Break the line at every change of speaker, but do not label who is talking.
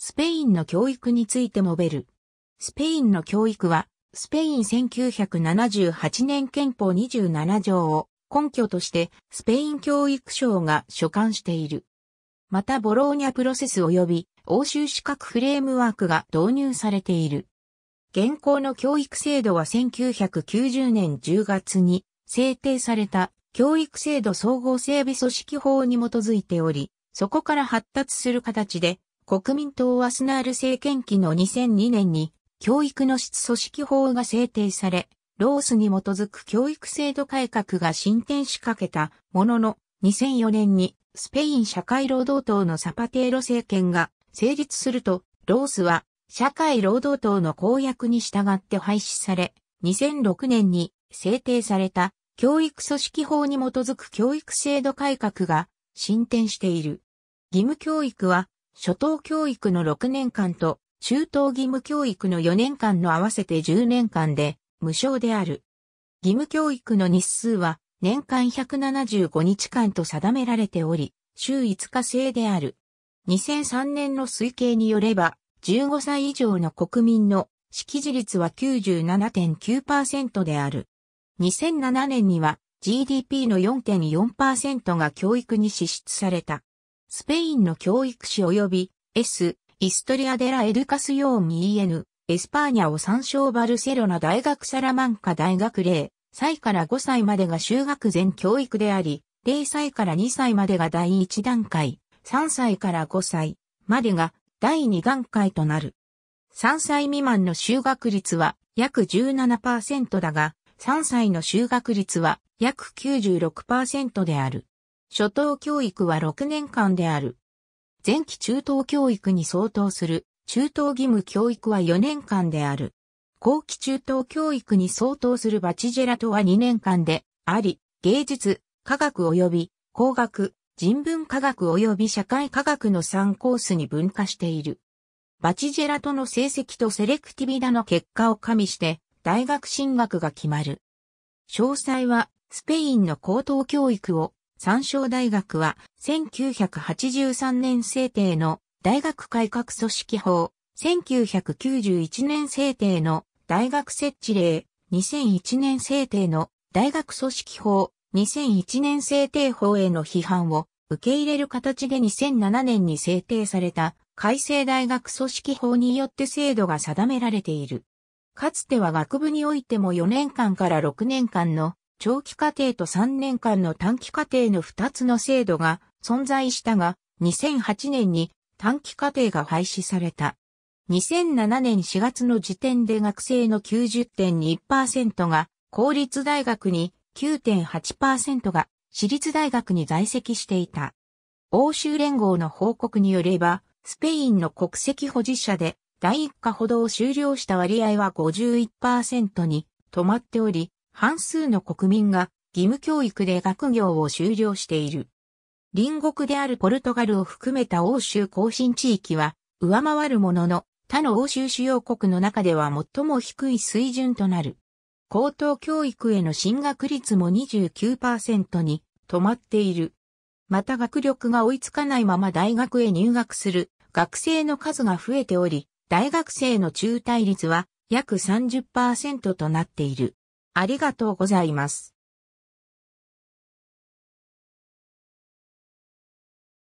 スペインの教育についてもベル。スペインの教育は、スペイン1978年憲法27条を根拠としてスペイン教育省が所管している。またボローニャプロセス及び欧州資格フレームワークが導入されている。現行の教育制度は1990年10月に制定された教育制度総合整備組織法に基づいており、そこから発達する形で国民党アスナール政権期の2002年に教育の質組織法が制定され、ロースに基づく教育制度改革が進展しかけたものの、2004年にスペイン社会労働党のサパテーロ政権が成立すると、ロースは社会労働党の公約に従って廃止され、2006年に制定された教育組織法に基づく教育制度改革が進展している。義務教育は初等教育の6年間と中等義務教育の4年間の合わせて10年間で無償である。義務教育の日数は年間175日間と定められており、週5日制である。2003年の推計によれば、15歳以上の国民の識字率は97.9%である。2007年には GDP の4.4%が教育に支出された。スペインの教育史及び S、イストリアデラエルカスヨーン EN、エスパーニャを参照バルセロナ大学サラマンカ大学例、歳から5歳までが修学前教育であり、0歳から2歳までが第1段階、3歳から5歳までが第2段階となる。3歳未満の修学率は約17%だが、3歳の修学率は約96%である。初等教育は6年間である。前期中等教育に相当する中等義務教育は4年間である。後期中等教育に相当するバチジェラトは2年間であり、芸術、科学及び工学、人文科学及び社会科学の3コースに分化している。バチジェラトの成績とセレクティビダの結果を加味して大学進学が決まる。詳細はスペインの高等教育を三省大学は1983年制定の大学改革組織法、1991年制定の大学設置令、2001年制定の大学組織法、2001年制定法への批判を受け入れる形で2007年に制定された改正大学組織法によって制度が定められている。かつては学部においても4年間から6年間の長期課程と3年間の短期課程の2つの制度が存在したが、2008年に短期課程が廃止された。2007年4月の時点で学生の90.2%が公立大学に9.8%が私立大学に在籍していた。欧州連合の報告によれば、スペインの国籍保持者で第1課ほどを終了した割合は51%に止まっており、半数の国民が義務教育で学業を修了している。隣国であるポルトガルを含めた欧州更進地域は上回るものの他の欧州主要国の中では最も低い水準となる。高等教育への進学率も29%に止まっている。また学力が追いつかないまま大学へ入学する学生の数が増えており、大学生の中退率は約30%となっている。ありがとうございます。